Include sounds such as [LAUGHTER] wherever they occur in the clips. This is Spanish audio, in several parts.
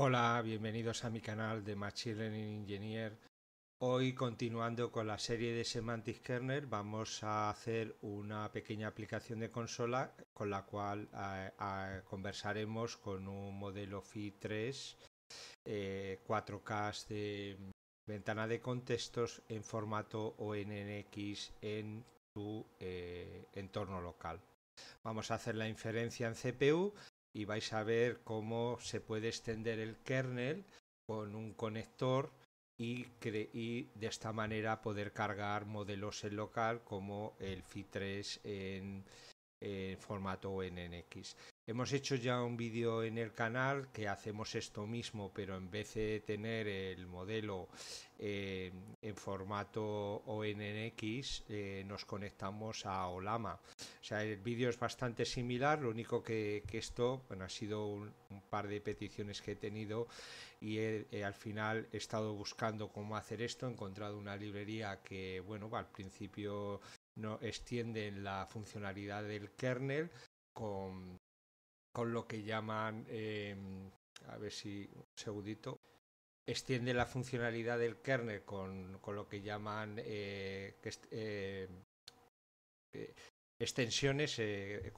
Hola, bienvenidos a mi canal de Machine Learning Engineer. Hoy continuando con la serie de Semantic Kernel vamos a hacer una pequeña aplicación de consola con la cual eh, conversaremos con un modelo Fi 3 4K de ventana de contextos en formato ONNX en tu eh, entorno local. Vamos a hacer la inferencia en CPU y vais a ver cómo se puede extender el kernel con un conector y, de esta manera poder cargar modelos en local como el FI3 en, en formato NNX. Hemos hecho ya un vídeo en el canal que hacemos esto mismo, pero en vez de tener el modelo eh, en formato ONNX, eh, nos conectamos a Olama. O sea, el vídeo es bastante similar, lo único que, esto, bueno, ha sido un, par de peticiones que he tenido y al final he estado buscando cómo hacer esto, he encontrado una librería que, bueno, al principio no extiende la funcionalidad del kernel, con, con lo que llaman, em, a ver si un segundito, extiende la funcionalidad del kernel con, lo que llaman eh, em, eh, extensiones, eh,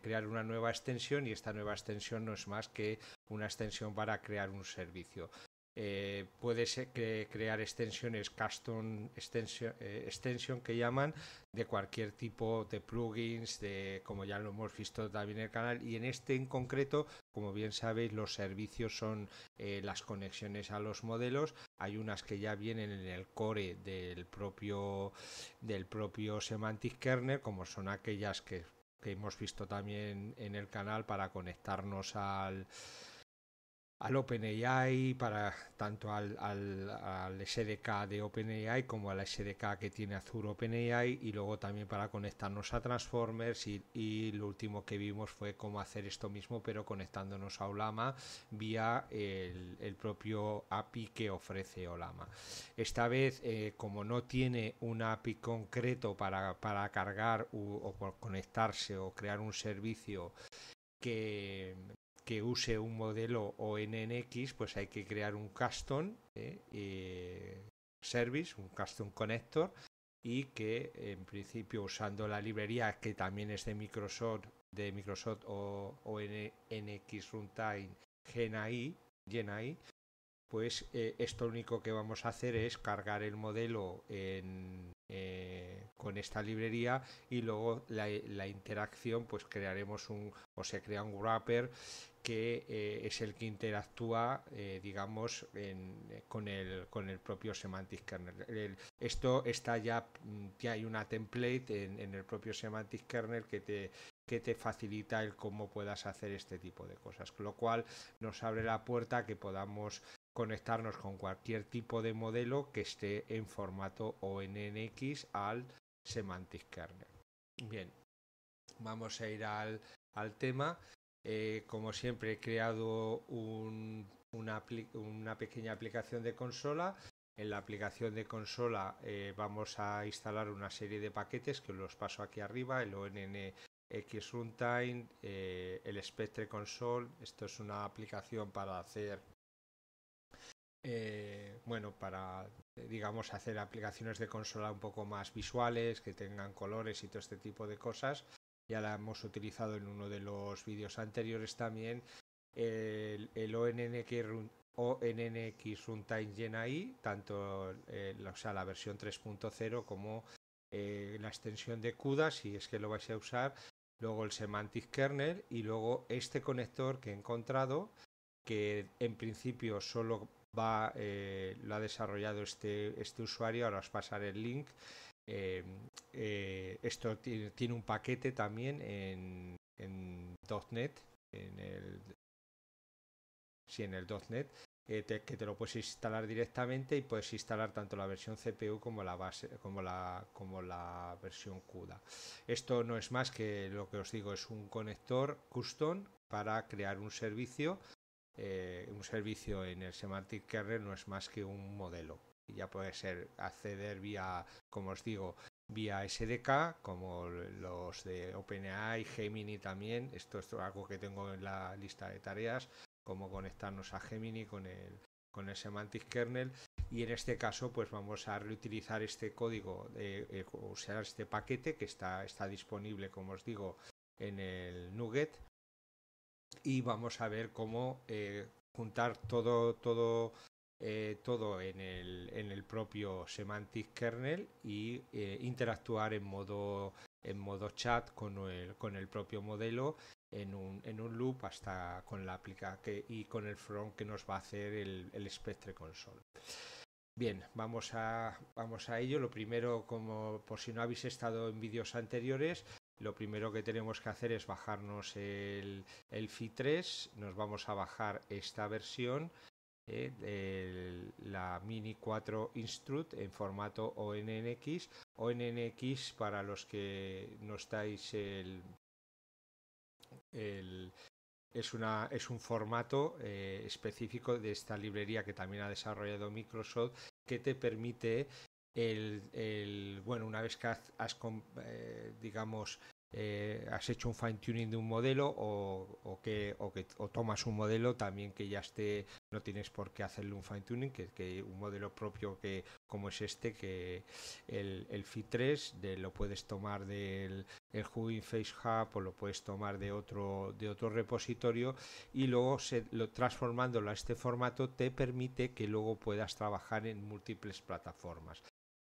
crear una nueva extensión y esta nueva extensión no es más que una extensión para crear un servicio eh, puedes crear extensiones custom eh, extension, que llaman de cualquier tipo de plugins de como ya lo hemos visto también en el canal y en este en concreto como bien sabéis los servicios son eh, las conexiones a los modelos hay unas que ya vienen en el core del propio del propio semantic kernel como son aquellas que hemos visto también en el canal para conectarnos al al OpenAI, para tanto al, SDK de OpenAI como al SDK que tiene Azure OpenAI y luego también para conectarnos a Transformers y, lo último que vimos fue cómo hacer esto mismo pero conectándonos a Olama vía el, propio API que ofrece Olama. Esta vez eh, como no tiene un API concreto para, para cargar o por conectarse o crear un servicio que, que use un modelo ONNX, pues hay que crear un custom ¿eh? Eh, service, un custom connector, y que en principio usando la librería que también es de Microsoft, de Microsoft ONNX Runtime GenAI, pues eh, esto único que vamos a hacer es cargar el modelo en, eh, con esta librería y luego la, interacción pues crearemos un o se crea un wrapper que eh, es el que interactúa eh, digamos con, el, con el propio semantic kernel esto está ya ya hay una template en, el propio semantic kernel que te que te facilita el cómo puedas hacer este tipo de cosas, con lo cual nos abre la puerta que podamos conectarnos con cualquier tipo de modelo que esté en formato ONNX al Semantic Kernel. Bien, vamos a ir al, tema. Eh, como siempre he creado una, pequeña aplicación de consola. En la aplicación de consola eh, vamos a instalar una serie de paquetes que los paso aquí arriba, el ONNX Runtime, eh, el Spectre Console. Esto es una aplicación para hacer eh, bueno, para, eh, digamos, hacer aplicaciones de consola un poco más visuales, que tengan colores y todo este tipo de cosas. Ya la hemos utilizado en uno de los vídeos anteriores también. El, ONNX, ONNX Runtime GenAI, tanto la, eh, o la versión 3.0 como la extensión de CUDA, si es que lo vais a usar, luego el Semantic Kernel y luego este conector que he encontrado, que en principio solo va, eh, lo ha desarrollado este, este usuario, ahora os pasaré el link. Eh, eh, esto tiene un paquete también en, en .NET, en el, sí, en .NET, que te lo puedes instalar directamente y puedes instalar tanto la versión CPU como la base, como la, como la versión CUDA. Esto no es más que lo que os digo, es un conector custom para crear un servicio eh, un servicio en el Semantic Kernel no es más que un modelo. ya puede ser acceder vía, como os digo, vía SDK, como los de OpenAI, Gemini también. Esto, es algo que tengo en la lista de tareas, como conectarnos a Gemini con el, con el Semantic Kernel. Y en este caso, pues vamos a reutilizar este código, de eh, eh, usar este paquete que está, está disponible, como os digo, en el Nugget y vamos a ver cómo eh, juntar todo, todo, eh, todo en el, en el, propio semantic kernel y eh, interactuar en modo, en modo chat con el, con el propio modelo en un, en un loop hasta con la aplica y con el front que nos va a hacer el, el Spectre Console. Bien, vamos a, vamos a ello. Lo primero, como por si no habéis estado en vídeos anteriores, lo primero que tenemos que hacer es bajarnos el, el FI3, nos vamos a bajar esta versión, eh, la Mini 4 Instruct en formato ONNX. ONNX para los que no estáis el... es, una, es un formato eh, específico de esta librería que también ha desarrollado Microsoft que te permite bueno, una vez que has, eh, digamos, eh, has hecho un fine tuning de un modelo o, que, o que o tomas un modelo también que ya esté, no tienes por qué hacerle un fine tuning, que, un modelo propio que como es este, que el, el FI3 lo puedes tomar del el Hugging Face Hub o lo puedes tomar de otro, de otro repositorio y luego lo, transformándolo a este formato te permite que luego puedas trabajar en múltiples plataformas.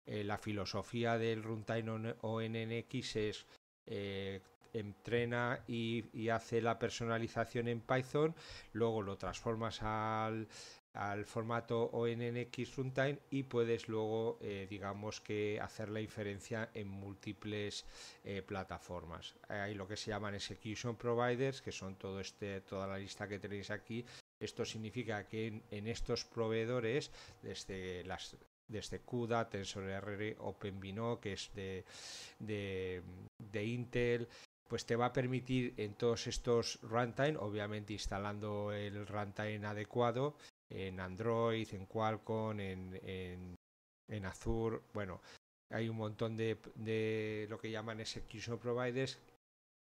Eh, la filosofía del runtime ONNX es eh, entrena y, hace la personalización en Python, luego lo transformas al, formato ONNX runtime y puedes luego, eh, digamos que, hacer la inferencia en múltiples plataformas. Hay lo que se llaman execution providers, que son todo este, toda la lista que tenéis aquí. Esto significa que en estos proveedores, desde las desde CUDA, TensorRR, OpenVINO, que es de, Intel, pues te va a permitir en todos estos runtime, obviamente instalando el runtime adecuado en Android, en Qualcomm, en, en, Azure, bueno, hay un montón de, de lo que llaman execution providers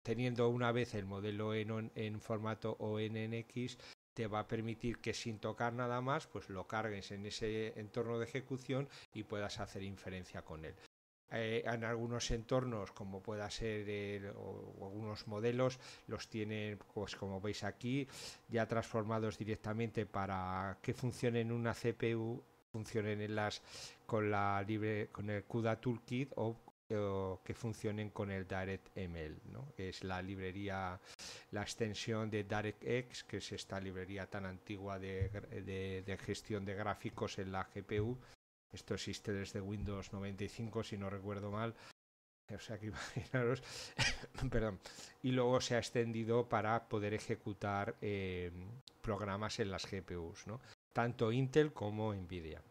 teniendo una vez el modelo en, en formato ONNX te va a permitir que sin tocar nada más, pues lo cargues en ese entorno de ejecución y puedas hacer inferencia con él. Eh, en algunos entornos, como pueda ser o, algunos modelos, los tienen, pues como veis aquí, ya transformados directamente para que funcionen una CPU funcionen en las con la libre con el CUDA Toolkit o que funcionen con el DirectML, ¿no? que es la librería, la extensión de DirectX, que es esta librería tan antigua de, gestión de gráficos en la GPU. Esto existe desde Windows 95, si no recuerdo mal. O sea que [LAUGHS] imaginaros, [COUGHS] perdón, y luego se ha extendido para poder ejecutar em, programas en las GPUs, tanto Intel como Nvidia.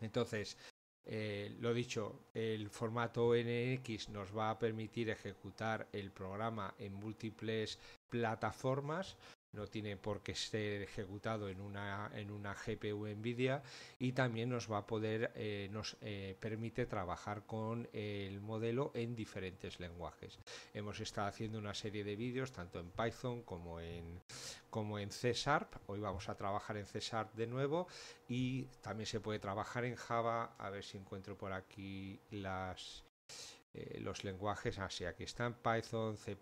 Entonces, eh, lo dicho, el formato NX nos va a permitir ejecutar el programa en múltiples plataformas no tiene por qué ser ejecutado en una, en una GPU NVIDIA y también nos va a poder, eh, nos eh, permite trabajar con el modelo en diferentes lenguajes. Hemos estado haciendo una serie de vídeos tanto en Python como en, como en C Hoy vamos a trabajar en C de nuevo y también se puede trabajar en Java. A ver si encuentro por aquí las... Eh, los lenguajes así, ah, aquí están Python, C++,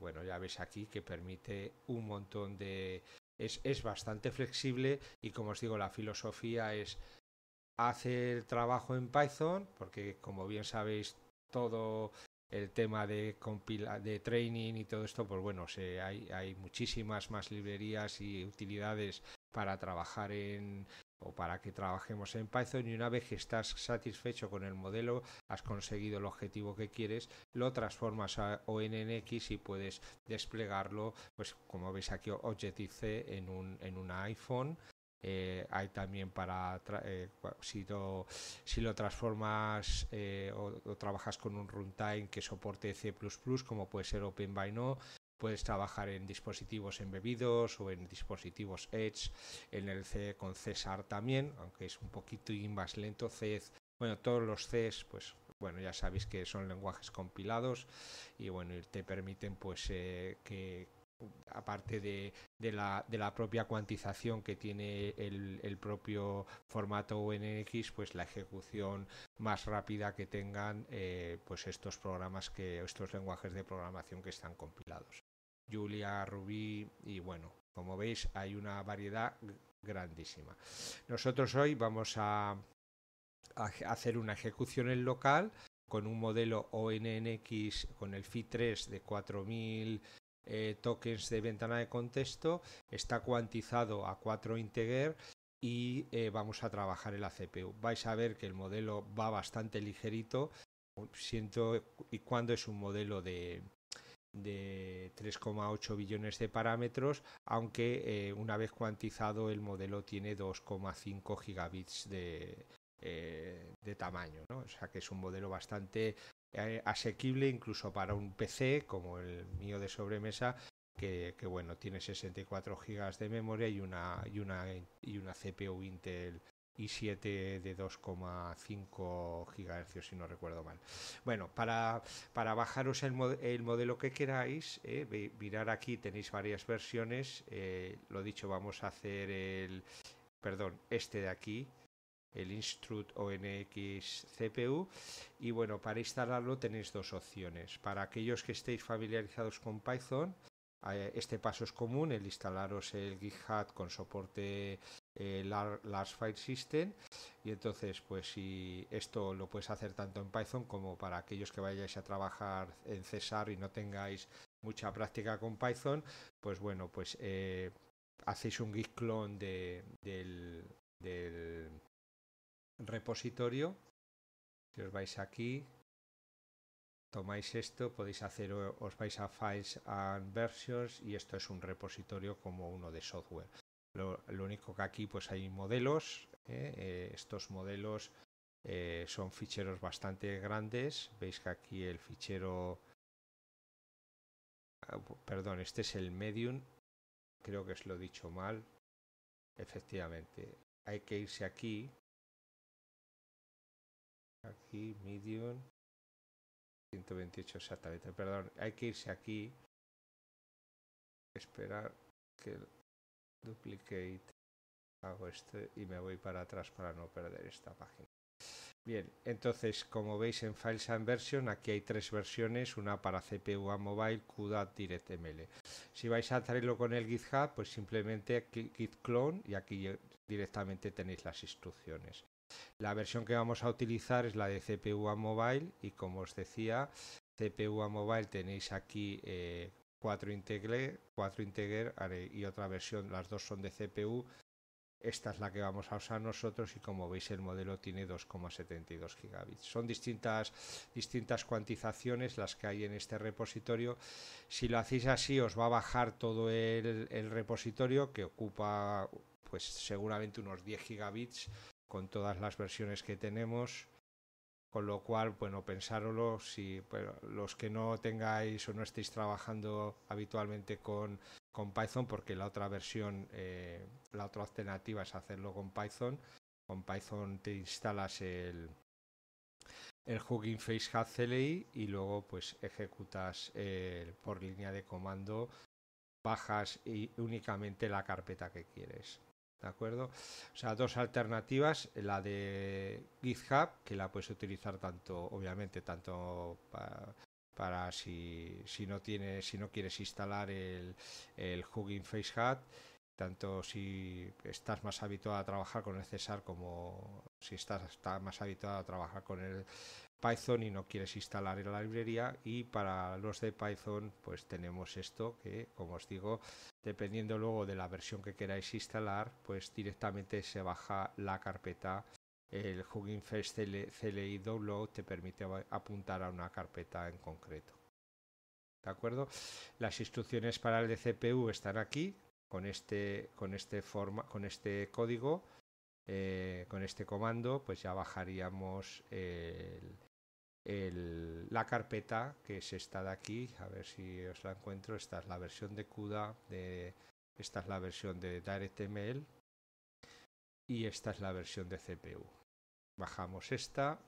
bueno, ya ves aquí que permite un montón de... Es, es bastante flexible y como os digo, la filosofía es hacer trabajo en Python, porque como bien sabéis, todo el tema de compila de training y todo esto, pues bueno, hay, muchísimas más librerías y utilidades para trabajar en, o para que trabajemos en Python y una vez que estás satisfecho con el modelo, has conseguido el objetivo que quieres, lo transformas a ONNX y puedes desplegarlo, pues como veis aquí Objective-C en, un, iPhone eh, hay también para eh, si, lo, transformas eh, o, trabajas con un runtime que soporte C++ como puede ser OpenByNo Puedes trabajar en dispositivos embebidos o en dispositivos Edge, en el C con césar también, aunque es un poquito más lento. C, bueno, todos los CES pues bueno, ya sabéis que son lenguajes compilados y bueno, te permiten pues eh, que, aparte de, la, propia cuantización que tiene el, propio formato UNX, pues la ejecución más rápida que tengan eh, pues estos programas que estos lenguajes de programación que están compilados. Julia Rubí y bueno, como veis hay una variedad grandísima. Nosotros hoy vamos a, hacer una ejecución en local con un modelo ONNX con el fit 3 de 4000 eh, tokens de ventana de contexto, está cuantizado a 4 integer y eh, vamos a trabajar en la CPU. Vais a ver que el modelo va bastante ligerito, siento y cuando es un modelo de, de 3,8 billones de parámetros, aunque eh, una vez cuantizado el modelo tiene 2,5 gigabits eh, de, tamaño, ¿no? o sea que es un modelo bastante eh, asequible incluso para un PC como el mío de sobremesa. Que, bueno, tiene 64 gigas de memoria y una, y una, y una CPU Intel y 7 de 2,5 GHz, si no recuerdo mal. Bueno, para, para bajaros el, modelo que queráis, eh, mirar aquí, tenéis varias versiones. Eh, lo dicho, vamos a hacer el, perdón, este de aquí, el Instrut ONX CPU. Y bueno, para instalarlo tenéis dos opciones. Para aquellos que estéis familiarizados con Python, eh, este paso es común, el instalaros el GitHub con soporte eh, Large File System y entonces pues si esto lo puedes hacer tanto en Python como para aquellos que vayáis a trabajar en César y no tengáis mucha práctica con Python pues bueno pues eh, hacéis un git clone del, del repositorio si os vais aquí tomáis esto, podéis hacer, os vais a Files and Versions y esto es un repositorio como uno de software. Lo, único que aquí pues hay modelos, ¿eh? Eh, estos modelos eh, son ficheros bastante grandes. Veis que aquí el fichero, ah, perdón, este es el medium, creo que es lo dicho mal, efectivamente. Hay que irse aquí, aquí, medium, 128 exactamente, perdón, hay que irse aquí, esperar que duplicate, hago este y me voy para atrás para no perder esta página. Bien, entonces como veis en Files and Version aquí hay tres versiones, una para CPU a Mobile, CUDA, DirectML. Si vais a hacerlo con el GitHub, pues simplemente clic git clone y aquí directamente tenéis las instrucciones. La versión que vamos a utilizar es la de CPU a Mobile y como os decía, CPU a Mobile tenéis aquí eh, 4 integre, 4 Integer y otra versión, las dos son de CPU. Esta es la que vamos a usar nosotros y como veis el modelo tiene 2,72 gigabits. Son distintas, distintas cuantizaciones las que hay en este repositorio. Si lo hacéis así os va a bajar todo el, repositorio que ocupa pues seguramente unos 10 gigabits con todas las versiones que tenemos con lo cual, bueno, pensároslo, si pues, los que no tengáis o no estéis trabajando habitualmente con, Python, porque la otra versión, eh, la otra alternativa es hacerlo con Python. Con Python te instalas el, el Hugging Face CLI y luego pues ejecutas eh, por línea de comando, bajas y únicamente la carpeta que quieres. ¿De acuerdo? O sea, dos alternativas, la de GitHub, que la puedes utilizar tanto, obviamente, tanto para, si, si, no tiene si no quieres instalar el, el Hugging Face Hat, tanto si estás más habituado a trabajar con el César como si estás, más habituado a trabajar con el Python y no quieres instalar en la librería y para los de Python pues tenemos esto que como os digo dependiendo luego de la versión que queráis instalar pues directamente se baja la carpeta el Hugging Fest CLI Download te permite apuntar a una carpeta en concreto de acuerdo las instrucciones para el de CPU están aquí con este con este forma con este código eh, con este comando pues ya bajaríamos el la carpeta, que es esta de aquí, a ver si os la encuentro, esta es la versión de CUDA, esta es la versión de DirectML y esta es la versión de CPU. Bajamos esta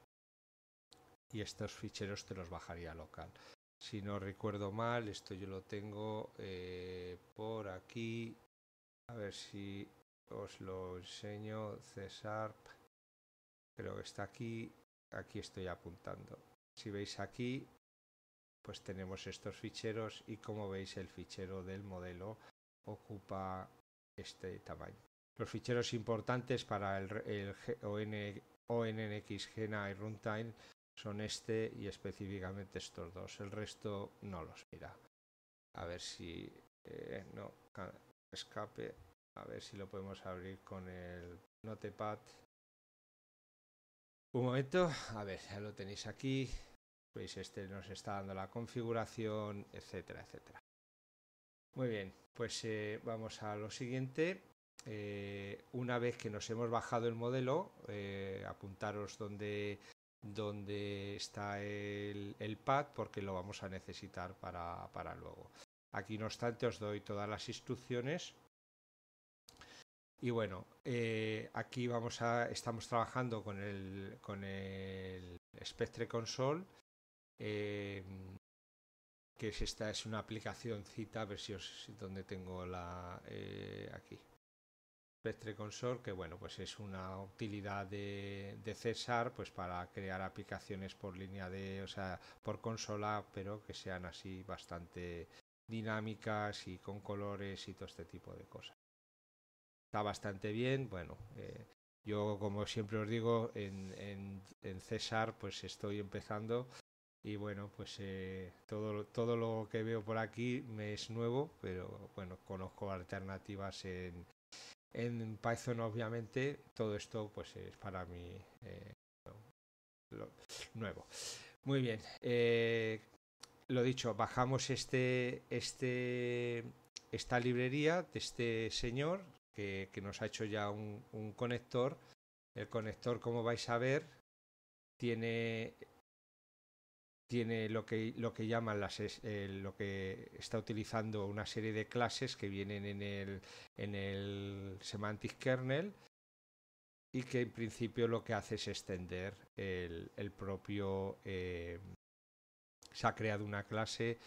y estos ficheros te los bajaría local. Si no recuerdo mal, esto yo lo tengo eh, por aquí. A ver si os lo enseño. C creo que está aquí aquí estoy apuntando. Si veis aquí, pues tenemos estos ficheros y como veis el fichero del modelo ocupa este tamaño. Los ficheros importantes para el, ONNX, Gena y Runtime son este y específicamente estos dos. El resto no los mira. A ver si... Eh, no, escape. A ver si lo podemos abrir con el notepad. Un momento, a ver, ya lo tenéis aquí. Pues este nos está dando la configuración, etcétera, etcétera. Muy bien, pues eh, vamos a lo siguiente. Eh, una vez que nos hemos bajado el modelo, eh, apuntaros dónde donde está el, pad porque lo vamos a necesitar para luego. Aquí no obstante os doy todas las instrucciones y bueno, eh, aquí vamos a, estamos trabajando con el, con el Spectre Console, eh, que es esta, es una aplicación cita, a ver si donde tengo la eh, aquí. Spectre Console, que bueno, pues es una utilidad de, César, pues para crear aplicaciones por línea de, o sea, por consola, pero que sean así bastante dinámicas y con colores y todo este tipo de cosas está bastante bien. Bueno, eh, yo como siempre os digo, en, César pues estoy empezando y bueno, pues eh, todo, todo lo que veo por aquí me es nuevo, pero bueno, conozco alternativas en, en Python obviamente. Todo esto pues es para mí eh, nuevo. Muy bien. lo dicho, bajamos este, este, esta librería de este señor que, nos ha hecho ya un, un, conector. El conector, como vais a ver, tiene, tiene lo, que, lo que llaman las, eh, lo que está utilizando una serie de clases que vienen en el, en semantic kernel y que en principio lo que hace es extender el, propio eh, se ha creado una clase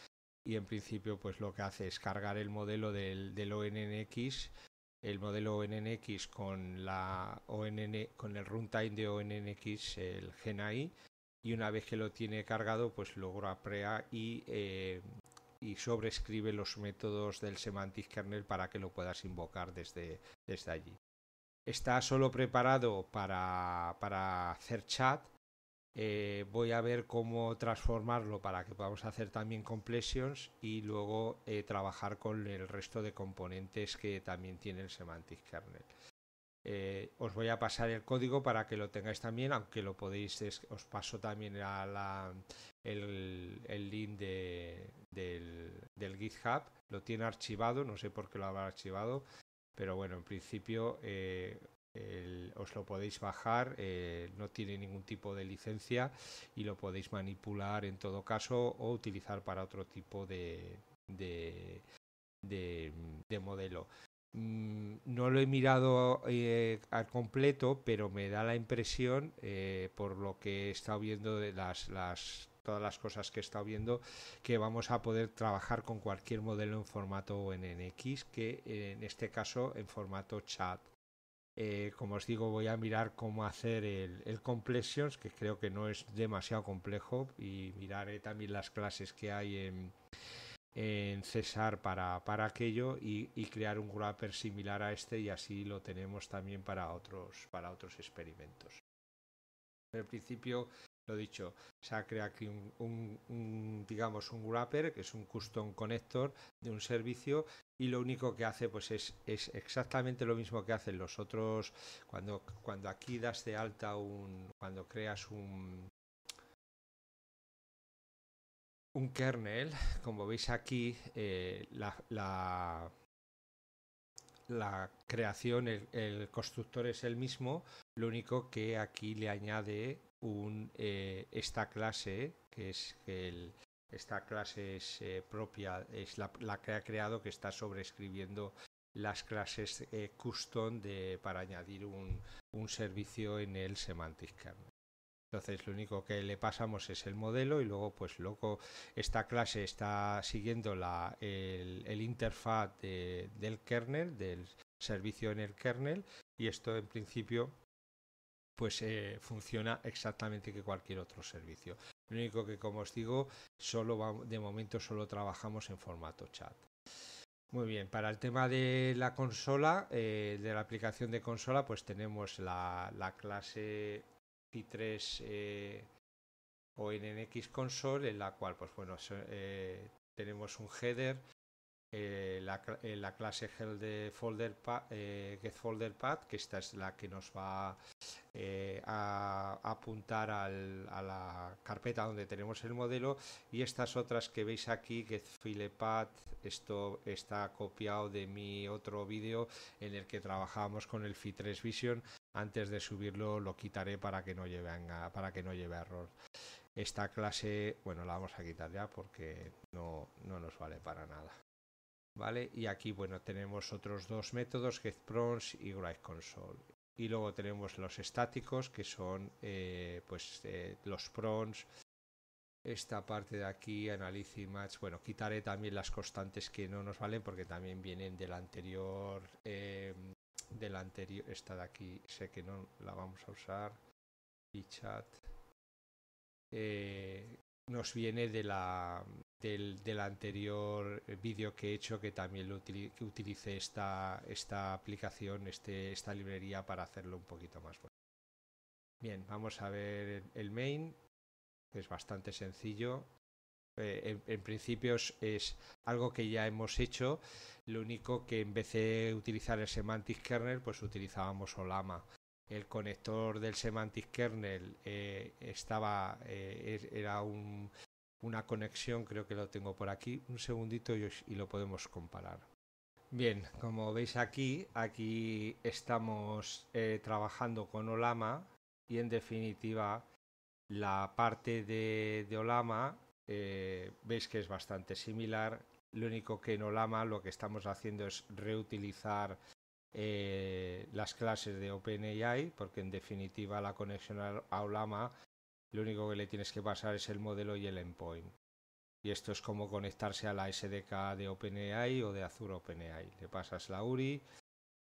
y en principio pues lo que hace es cargar el modelo del, del ONNX el modelo ONNX con, la con el runtime de ONNX, el GNI, y una vez que lo tiene cargado, pues logra prea eh, y, sobrescribe los métodos del semantic kernel para que lo puedas invocar desde, desde allí. Está solo preparado para, para hacer chat, eh, voy a ver cómo transformarlo para que podamos hacer también completions y luego eh, trabajar con el resto de componentes que también tiene el Semantic Kernel. Eh, os voy a pasar el código para que lo tengáis también, aunque lo podéis, os paso también a el, link del, del, GitHub. Lo tiene archivado, no sé por qué lo habrá archivado, pero bueno, en principio os lo podéis bajar, eh, no tiene ningún tipo de licencia y lo podéis manipular en todo caso o utilizar para otro tipo de, modelo. Mm, no lo he mirado eh, al completo, pero me da la impresión, eh, por lo que he estado viendo de las, todas las cosas que he estado viendo, que vamos a poder trabajar con cualquier modelo en formato ONNX que en este caso en formato chat. Eh, como os digo, voy a mirar cómo hacer el, el, que creo que no es demasiado complejo, y miraré también las clases que hay en, en Cesar para, aquello y, crear un wrapper similar a este y así lo tenemos también para otros, para otros experimentos. principio lo dicho, se ha creado aquí un, digamos, un wrapper, que es un custom connector de un servicio y lo único que hace pues es, exactamente lo mismo que hacen los otros cuando, cuando aquí das de alta un cuando creas un un kernel como veis aquí eh, la, la, creación el, constructor es el mismo lo único que aquí le añade eh, esta clase, que es el, esta clase es eh, propia, es la, que ha creado que está sobreescribiendo las clases eh, custom de, para añadir un, servicio en el semantic kernel. Entonces lo único que le pasamos es el modelo y luego pues loco esta clase está siguiendo la, el, interfaz del kernel, del servicio en el kernel y esto en principio pues eh, funciona exactamente que cualquier otro servicio. Lo único que, como os digo, solo de momento solo trabajamos en formato chat. Muy bien, para el tema de la consola, eh, de la aplicación de consola, pues tenemos la, clase C3 eh, o NNX console, en la cual, pues bueno, tenemos un header eh, eh, la, clase folder eh, getFolderPath, que esta es la que nos va a, apuntar a la carpeta donde tenemos el modelo y estas otras que veis aquí, getFilePath, esto está copiado de mi otro vídeo en el que trabajábamos con el Fi3 Vision. Antes de subirlo lo quitaré para que no lleve, para que no lleve error esta clase, bueno, la vamos a quitar ya porque no, no, nos vale para nada. ¿vale? Y aquí, bueno, tenemos otros dos métodos, getProns y console Y luego tenemos los estáticos, que son eh, pues eh, los prons, esta parte de aquí, analyze match. Bueno, quitaré también las constantes que no nos valen porque también vienen del anterior, em, del anterior, esta de aquí sé que no la vamos a usar. Y chat. Eh, nos viene de la, del, anterior vídeo que he hecho que también lo utilice, esta, esta aplicación, este, esta librería para hacerlo un poquito más bueno. Bien, vamos a ver el main, es bastante sencillo. Eh, en, principio es, algo que ya hemos hecho, lo único que en vez de utilizar el semantic kernel, pues utilizábamos Olama el conector del semantic kernel eh, estaba eh, era una conexión creo que lo tengo por aquí un segundito y, lo podemos comparar bien como veis aquí aquí estamos eh, trabajando con olama y en definitiva la parte de olama veis que es bastante similar lo único que en olama lo que estamos haciendo es reutilizar eh, las clases de OpenAI, porque en definitiva la conexión a Olama lo único que le tienes que pasar es el modelo y el endpoint. Y esto es como conectarse a la SDK de OpenAI o de Azure OpenAI. Le pasas la URI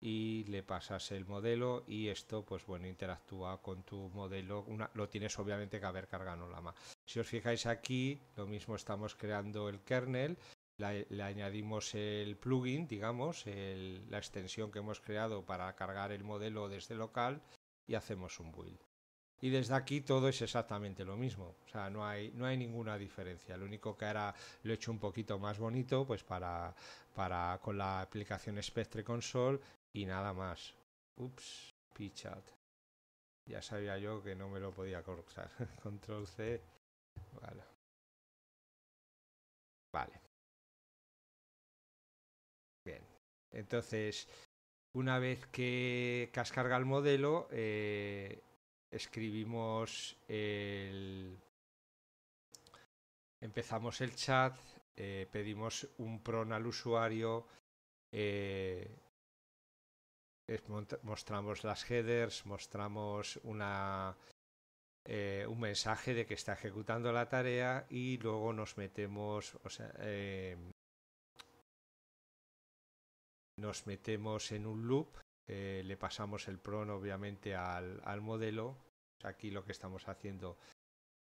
y le pasas el modelo y esto pues bueno interactúa con tu modelo. lo tienes obviamente que haber cargado Olama. Si os fijáis aquí, lo mismo estamos creando el kernel le, añadimos el plugin, digamos, la extensión que hemos creado para cargar el modelo desde local y hacemos un build. Y desde aquí todo es exactamente lo mismo, o sea, no hay, no hay ninguna diferencia. Lo único que ahora lo he hecho un poquito más bonito, pues para, para con la aplicación Spectre Console y nada más. Ups, pichat. Ya sabía yo que no me lo podía cortar. [LAUGHS] Control C. Vale. Vale. Entonces, una vez que, has cargado el modelo, eh, escribimos el... Empezamos el chat, eh, pedimos un PRON al usuario, eh, mostramos las headers, mostramos un mensaje de que está ejecutando la tarea y luego nos metemos, nos metemos en un loop, eh, le pasamos el PRON obviamente al, al modelo. Aquí lo que estamos haciendo,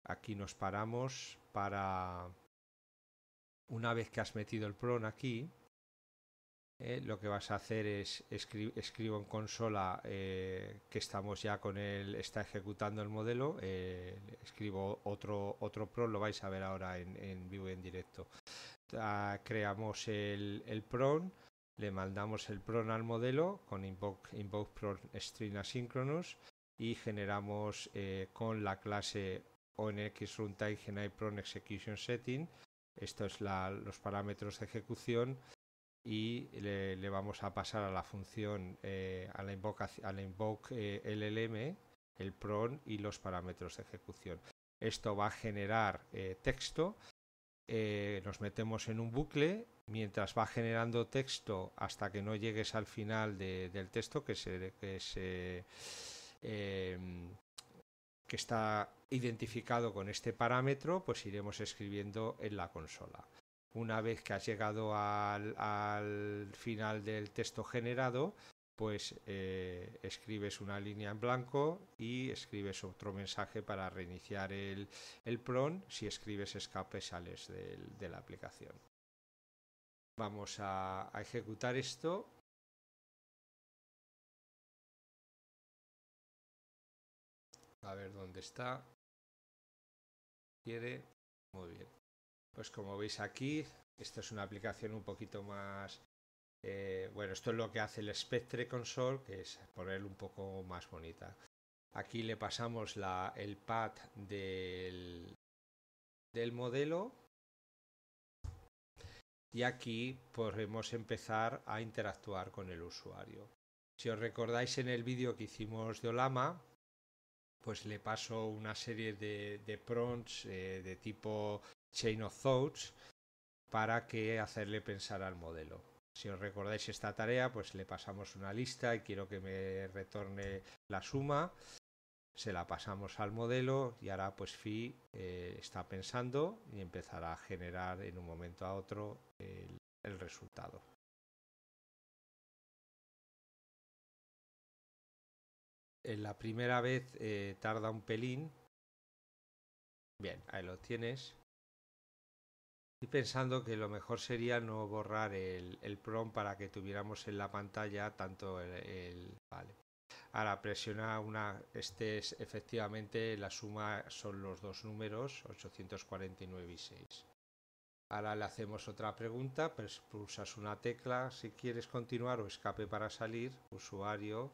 aquí nos paramos para, una vez que has metido el PRON aquí, eh, lo que vas a hacer es escribo en consola eh, que estamos ya con él, está ejecutando el modelo, escribo otro, otro PRON, lo vais a ver ahora en, vivo y en directo. Ah, creamos el, el PRON, le mandamos el PRON al modelo con invoke, invoke string asynchronous y generamos eh, con la clase ONX runtime execution setting. Estos es son los parámetros de ejecución y le, vamos a pasar a la función, eh, a la invoke, eh, LLM, el PRON y los parámetros de ejecución. Esto va a generar texto. nos metemos en un bucle mientras va generando texto hasta que no llegues al final del texto em, que está identificado con este parámetro, pues iremos escribiendo en la consola. Una vez que has llegado al, final del texto generado, pues eh, escribes una línea en blanco y escribes otro mensaje para reiniciar el, PRON si escribes escape sales de la aplicación. Vamos a, ejecutar esto A ver dónde está. Quiere. Muy bien. Pues como veis aquí, esto es una aplicación un poquito más... Eh, bueno, esto es lo que hace el Spectre Console, que es ponerlo un poco más bonita. Aquí le pasamos el pad del, del modelo y aquí podemos empezar a interactuar con el usuario. Si os recordáis en el vídeo que hicimos de Olama, pues le paso una serie de, prompts eh, de tipo chain of thoughts para que hacerle pensar al modelo. Si os recordáis esta tarea, pues le pasamos una lista y quiero que me retorne la suma se la pasamos al modelo y ahora pues Fi eh, está pensando y empezará a generar en un momento a otro el, resultado. En la primera vez eh, tarda un pelín. Bien, ahí lo tienes. Y pensando que lo mejor sería no borrar el, prom para que tuviéramos en la pantalla tanto el, el... Vale, a la presión a una efectivamente la suma son los dos números 849 y 6 ahora le hacemos otra pregunta pues pulsas una tecla si quieres continuar o escape para salir usuario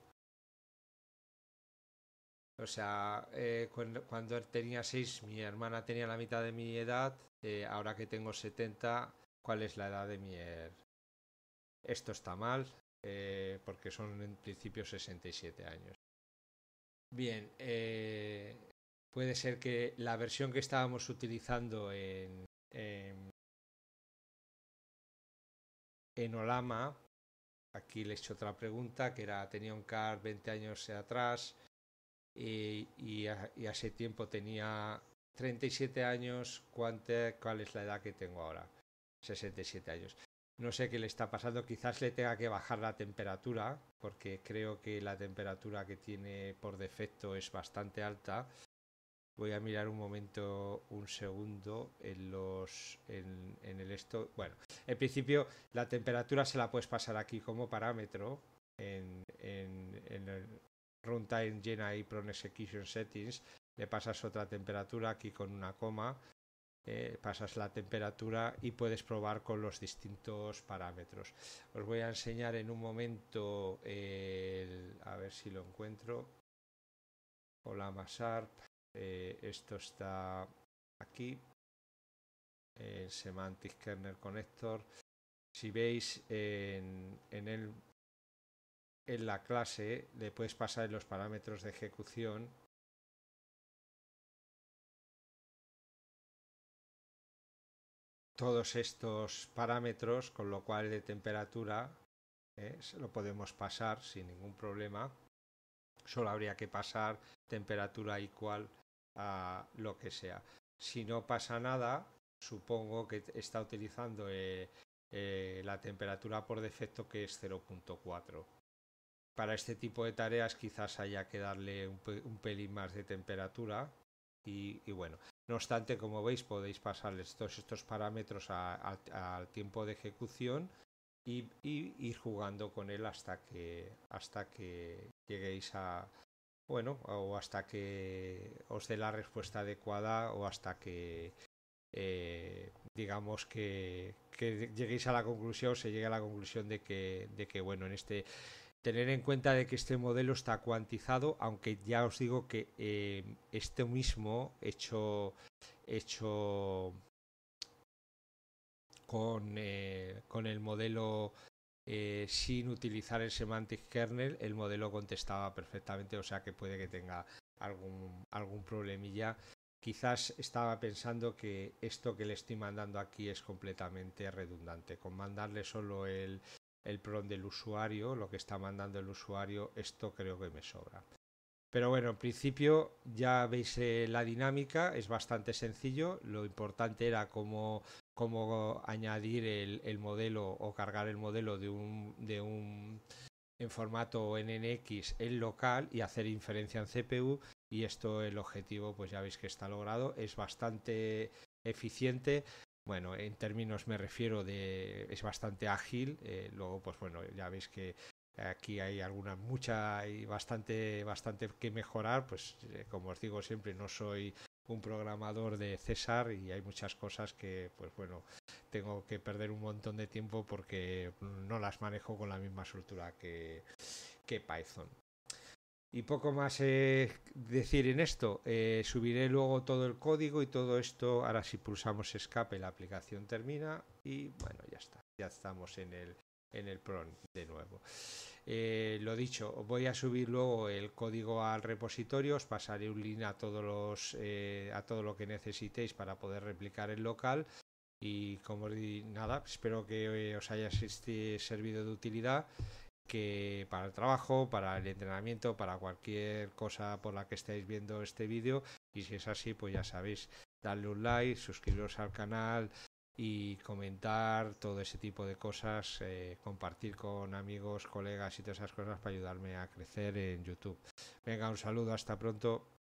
o sea, eh, cuando, tenía 6, mi hermana tenía la mitad de mi edad. Eh, ahora que tengo 70, ¿cuál es la edad de mi her... Esto está mal, eh, porque son en principio 67 años. Bien, eh, puede ser que la versión que estábamos utilizando en, Olama, aquí le he hecho otra pregunta, que era, tenía un CAR 20 años atrás y, y, hace tiempo tenía 37 años, ¿cuál es la edad que tengo ahora? 67 años. No sé qué le está pasando, quizás le tenga que bajar la temperatura, porque creo que la temperatura que tiene por defecto es bastante alta. Voy a mirar un momento, un segundo, en los. En, el esto. Bueno, en principio la temperatura se la puedes pasar aquí como parámetro en, en el runtime Gen y Pro Execution Settings. Le pasas otra temperatura aquí con una coma eh, pasas la temperatura y puedes probar con los distintos parámetros. Os voy a enseñar en un momento, a ver si lo encuentro. Hola Masarp, eh, esto está aquí, el Semantic Kernel Connector. Si veis en, en, el, en la clase, le puedes pasar los parámetros de ejecución todos estos parámetros, con lo cual de temperatura eh, lo podemos pasar sin ningún problema. Solo habría que pasar temperatura igual a lo que sea. Si no pasa nada, supongo que está utilizando eh, eh, la temperatura por defecto que es 0.4. Para este tipo de tareas quizás haya que darle un, pelín más de temperatura y bueno, no obstante, como veis, podéis pasarles todos estos parámetros al tiempo de ejecución y, ir jugando con él hasta que, hasta que lleguéis a, bueno, o hasta que os dé la respuesta adecuada o hasta que, eh, digamos, que, lleguéis a la conclusión, se llegue a la conclusión de que, de que bueno, en este tener en cuenta de que este modelo está cuantizado, aunque ya os digo que eh, este mismo hecho, hecho con, eh, con el modelo eh, sin utilizar el semantic kernel, el modelo contestaba perfectamente, o sea que puede que tenga algún, algún problemilla. Quizás estaba pensando que esto que le estoy mandando aquí es completamente redundante. Con mandarle solo el, el pron del usuario, lo que está mandando el usuario, esto creo que me sobra. Pero bueno, en principio ya veis eh, la dinámica, es bastante sencillo, lo importante era cómo, cómo añadir el, modelo o cargar el modelo de un, de un en formato NNX en local y hacer inferencia en CPU y esto el objetivo pues ya veis que está logrado, es bastante eficiente. Bueno, en términos me refiero de es bastante ágil, eh, luego pues bueno, ya veis que aquí hay alguna mucha y bastante bastante que mejorar, pues eh, como os digo siempre no soy un programador de César y hay muchas cosas que pues bueno, tengo que perder un montón de tiempo porque no las manejo con la misma soltura que que Python. Y poco más eh, decir en esto. Eh, subiré luego todo el código y todo esto. Ahora si pulsamos escape la aplicación termina y bueno, ya está. Ya estamos en el, en PRON de nuevo. Eh, lo dicho, voy a subir luego el código al repositorio. Os pasaré un link a, todos los, a todo lo que necesitéis para poder replicar el local. Y como nada, espero que os haya servido de utilidad que para el trabajo, para el entrenamiento, para cualquier cosa por la que estéis viendo este vídeo. Y si es así, pues ya sabéis, darle un like, suscribiros al canal y comentar todo ese tipo de cosas, eh, compartir con amigos, colegas y todas esas cosas para ayudarme a crecer en YouTube. Venga, un saludo, hasta pronto.